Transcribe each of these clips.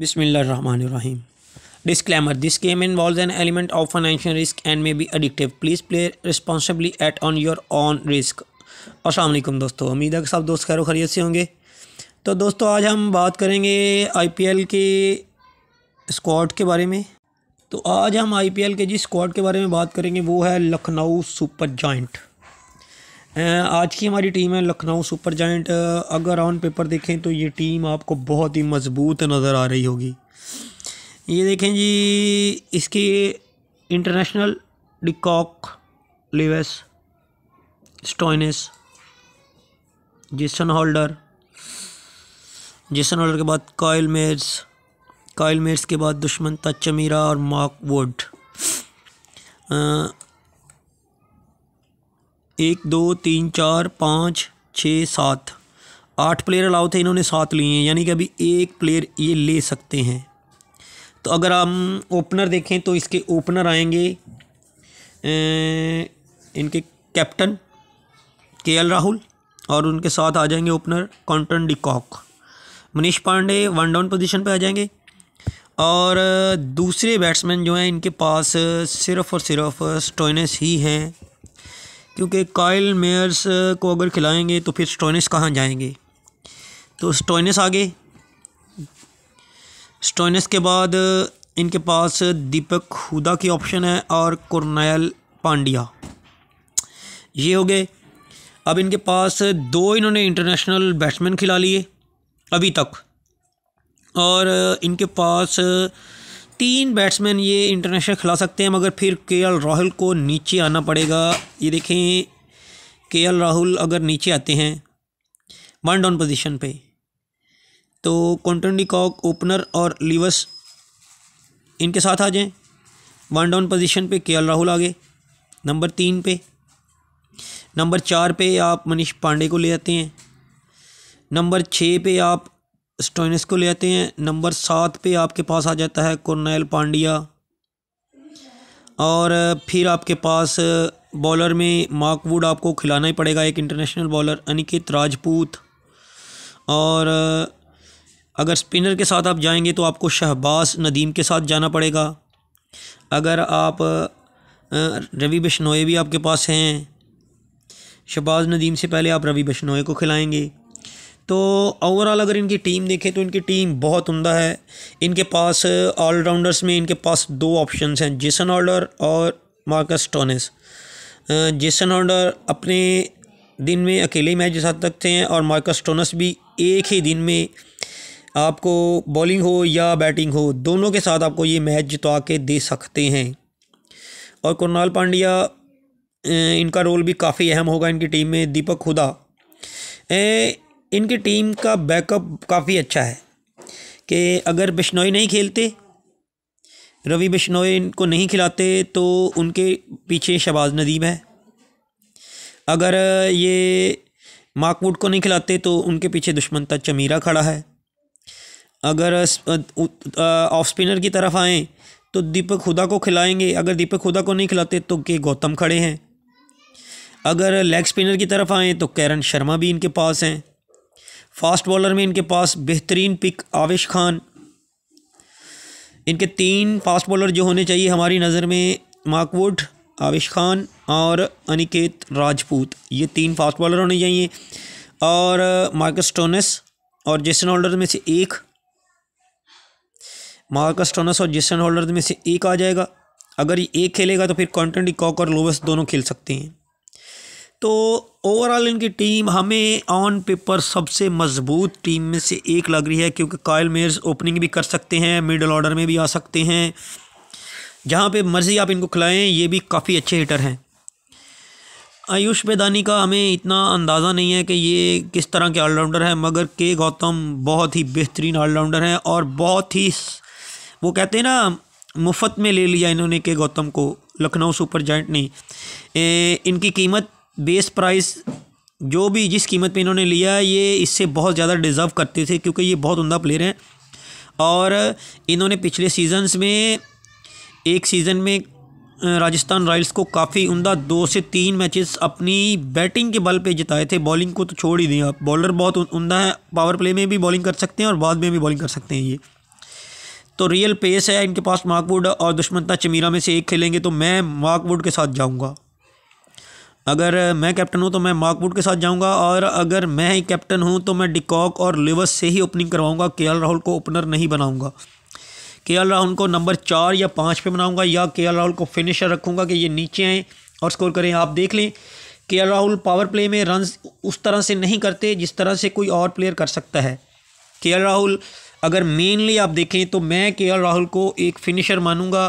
बिसमीम disclaimer this game involve an element of financial risk and may be addictive please play responsibly at on your own risk असलम दोस्तों उम्मीद है कि सब दोस्त खैर खरीत से होंगे तो दोस्तों आज हम बात करेंगे आई पी एल के स्क्वाड के बारे में तो आज हम आई पी एल के जिस स्क्वाड के बारे में बात करेंगे वो है लखनऊ सुपर जॉइंट आज की हमारी टीम है लखनऊ सुपर जाइंट अगर ऑन पेपर देखें तो ये टीम आपको बहुत ही मजबूत नज़र आ रही होगी ये देखें जी इसके international de Kock Lewis Stoinis Jason Holder Jason Holder के बाद कायल मेर्स कायल मेर्स के बाद दुश्मन तचमीरा और मार्क वुड एक दो तीन चार पाँच छः सात आठ प्लेयर अलाउ थे इन्होंने सात लिए हैं यानी कि अभी एक प्लेयर ये ले सकते हैं तो अगर हम ओपनर देखें तो इसके ओपनर आएंगे ए, इनके कैप्टन के राहुल और उनके साथ आ जाएंगे opener Quinton de Kock Manish Pandey one down position पे आ जाएंगे और दूसरे बैट्समैन जो हैं इनके पास सिर्फ और सिर्फ स्टोइनस ही हैं क्योंकि कायल मेयर्स को अगर खिलाएंगे तो फिर स्टोनिस कहाँ जाएंगे तो स्टोनिस आगे स्टोनिस के बाद इनके पास दीपक हुदा की ऑप्शन है और कुरनैल पांड्या ये हो गए अब इनके पास दो इन्होंने इंटरनेशनल बैट्समैन खिला लिए अभी तक और इनके पास तीन बैट्समैन ये इंटरनेशनल खिला सकते हैं मगर फिर के राहुल को नीचे आना पड़ेगा ये देखें के राहुल अगर नीचे आते हैं वन डाउन पोजीशन पे तो कॉन्टनडी कॉक ओपनर और लिवस इनके साथ आ जाएं वन डाउन पोजीशन पे के राहुल आ गए नंबर तीन पे नंबर चार पे आप मनीष पांडे को ले आते हैं नंबर छः पे आप स्टोइनिस को ले आते हैं नंबर सात पे आपके पास आ जाता है कुरनैल पांड्या और फिर आपके पास बॉलर में मार्कवुड आपको खिलाना ही पड़ेगा एक इंटरनेशनल बॉलर अनिकेत राजपूत और अगर स्पिनर के साथ आप जाएंगे तो आपको शहबाज नदीम के साथ जाना पड़ेगा अगर आप रवि बिश्नोए भी आपके पास हैं शहबाज नदीम से पहले आप रवि बिश्नोए को खिलाएंगे तो ओवरऑल अगर इनकी टीम देखें तो इनकी टीम बहुत उमदा है इनके पास ऑलराउंडर्स uh, में इनके पास दो ऑप्शन हैं जेसन ऑर्डर और मार्कस टोनिस जेसन ऑर्डर अपने दिन में अकेले मैच जिता सकते हैं और मार्कस टोनस भी एक ही दिन में आपको बॉलिंग हो या बैटिंग हो दोनों के साथ आपको ये मैच जितवा के दे सकते हैं और कुरनाल पांड्या uh, इनका रोल भी काफ़ी अहम होगा इनकी टीम में दीपक हुदा ए, uh, इनकी टीम का बैकअप काफ़ी अच्छा है कि अगर बिश्नोई नहीं खेलते रवि बिश्नोई इनको नहीं खिलाते तो उनके पीछे शबाज नदीम है अगर ये माकवुड को नहीं खिलाते तो उनके पीछे दुश्मनता चमीरा खड़ा है अगर ऑफ स्पिनर की तरफ आएँ तो दीपक खुदा को खिलाएंगे अगर दीपक खुदा को नहीं खिलाते तो के गौतम खड़े हैं अगर लेग स्पिनर की तरफ आएँ तो कैरन शर्मा भी इनके पास हैं फास्ट बॉलर में इनके पास बेहतरीन पिक आवेश खान इनके तीन फास्ट बॉलर जो होने चाहिए हमारी नज़र में मार्कवुड आवेश खान और अनिकेत राजपूत ये तीन फास्ट बॉलर होने चाहिए और मार्कस्टोनस और जेसन होल्डर में से एक मार्कस्टोनस और जेसन होल्डर में से एक आ जाएगा अगर ये एक खेलेगा तो फिर कॉन्टन कॉक और लोवस दोनों खेल सकते हैं तो ओवरऑल इनकी टीम हमें ऑन पेपर सबसे मजबूत टीम में से एक लग रही है क्योंकि कायल मेयर्स ओपनिंग भी कर सकते हैं मिडल ऑर्डर में भी आ सकते हैं जहाँ पे मर्ज़ी आप इनको खिलाएं ये भी काफ़ी अच्छे हिटर हैं आयुष बेदानी का हमें इतना अंदाज़ा नहीं है कि ये किस तरह के ऑलराउंडर हैं मगर के गौतम बहुत ही बेहतरीन ऑलराउंडर हैं और बहुत ही वो कहते हैं ना मुफ्त में ले लिया इन्होंने के गौतम को लखनऊ सुपर जाइंट ने इनकी कीमत बेस प्राइस जो भी जिस कीमत पे इन्होंने लिया ये इससे बहुत ज़्यादा डिज़र्व करते थे क्योंकि ये बहुत उमदा प्लेयर हैं और इन्होंने पिछले सीजन्स में एक सीज़न में राजस्थान रॉयल्स को काफ़ी उमदा दो से तीन मैचेस अपनी बैटिंग के बल पे जिताए थे बॉलिंग को तो छोड़ ही दें आप बॉलर बहुत उमदा है पावर प्ले में भी बॉलिंग कर सकते हैं और बाद में भी बॉलिंग कर सकते हैं ये तो रियल पेस है इनके पास मार्कवुड और दुश्मनता चमीरा में से एक खेलेंगे तो मैं मार्कवुड के साथ जाऊँगा अगर मैं कैप्टन हूँ तो मैं मार्कवुड के साथ जाऊँगा और अगर मैं ही कैप्टन हूँ तो मैं डिकॉक और लिवस से ही ओपनिंग करवाऊँगा के राहुल को ओपनर नहीं बनाऊँगा के राहुल को नंबर चार या पाँच पे बनाऊँगा या के राहुल को फिनिशर रखूँगा कि ये नीचे आएँ और स्कोर करें आप देख लें के राहुल पावर प्ले में रन उस तरह से नहीं करते जिस तरह से कोई और प्लेयर कर सकता है के राहुल अगर मेनली आप देखें तो मैं के राहुल को एक फिनिशर मानूंगा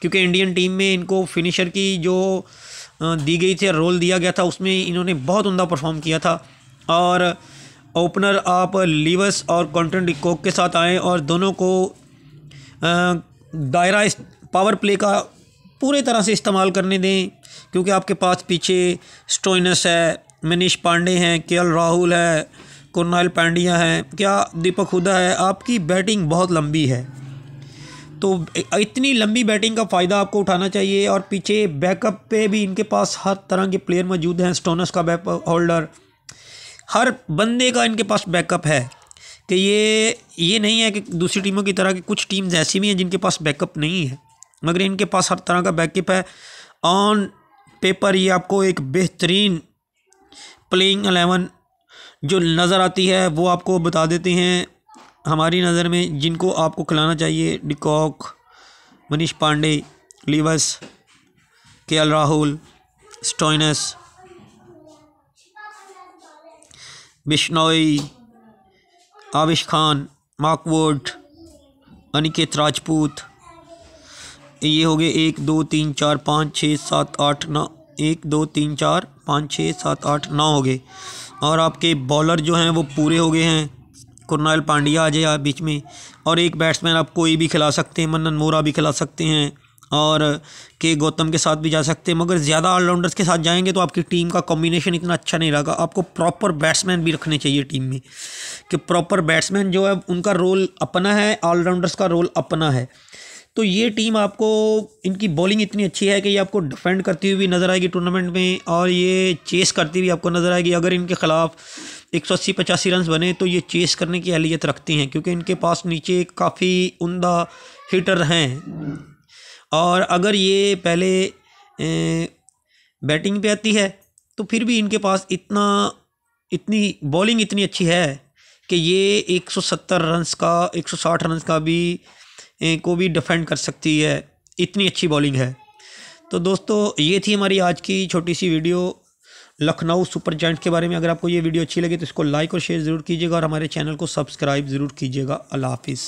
क्योंकि इंडियन टीम में इनको फिनिशर की जो दी गई थी रोल दिया गया था उसमें इन्होंने बहुत उमदा परफॉर्म किया था और ओपनर आप लीवस और कॉन्टन कोक के साथ आए और दोनों को दायरा पावर प्ले का पूरे तरह से इस्तेमाल करने दें क्योंकि आपके पास पीछे स्टोइनस है मनीष पांडे हैं के राहुल है कर्नाइल पांड्या हैं क्या दीपक हुदा है आपकी बैटिंग बहुत लंबी है तो इतनी लंबी बैटिंग का फ़ायदा आपको उठाना चाहिए और पीछे बैकअप पे भी इनके पास हर तरह के प्लेयर मौजूद हैं स्टोनस का बैक होल्डर हर बंदे का इनके पास बैकअप है कि ये ये नहीं है कि दूसरी टीमों की तरह की कुछ टीम्स ऐसी भी हैं जिनके पास बैकअप नहीं है मगर इनके पास हर तरह का बैकअप है ऑन पेपर ये आपको एक बेहतरीन प्लेइंग अलेवन जो नज़र आती है वो आपको बता देते हैं हमारी नज़र में जिनको आपको खिलाना चाहिए de Kock Manish Pandey Lewis K L Rahul Stoinis Bishnoi Avesh Khan Mark Wood Aniket Rajput ये हो गए एक दो तीन चार पाँच छः सात आठ नौ एक दो तीन चार पाँच छः सात आठ नौ हो गए और आपके बॉलर जो हैं वो पूरे हो गए हैं कुरनाल पांड्या आ जाए बीच में और एक बैट्समैन आप कोई भी खिला सकते हैं मन्नन मोरा भी खिला सकते हैं और के गौतम के साथ भी जा सकते हैं मगर ज़्यादा ऑलराउंडर्स के साथ जाएंगे तो आपकी टीम का कॉम्बिनेशन इतना अच्छा नहीं रहेगा आपको प्रॉपर बैट्समैन भी रखने चाहिए टीम में कि प्रॉपर बैट्समैन जो है उनका रोल अपना है ऑलराउंडर्स का रोल अपना है तो ये टीम आपको इनकी बॉलिंग इतनी अच्छी है कि ये आपको डिफेंड करती हुई भी नज़र आएगी टूर्नामेंट में और ये चेस करती हुई आपको नज़र आएगी अगर इनके ख़िलाफ़ एक सौ अस्सी पचासी रन बने तो ये चेस करने की अहलियत रखती हैं क्योंकि इनके पास नीचे काफ़ी उमदा हिटर हैं और अगर ये पहले ए, बैटिंग पे आती है तो फिर भी इनके पास इतना इतनी बॉलिंग इतनी अच्छी है कि ये 170 रन्स का 160 रन्स का भी ए, को भी डिफेंड कर सकती है इतनी अच्छी बॉलिंग है तो दोस्तों ये थी हमारी आज की छोटी सी वीडियो लखनऊ सुपर जॉइंट के बारे में अगर आपको ये वीडियो अच्छी लगी तो इसको लाइक और शेयर ज़रूर कीजिएगा और हमारे चैनल को सब्सक्राइब ज़रूर कीजिएगा अल्लाह हाफिज़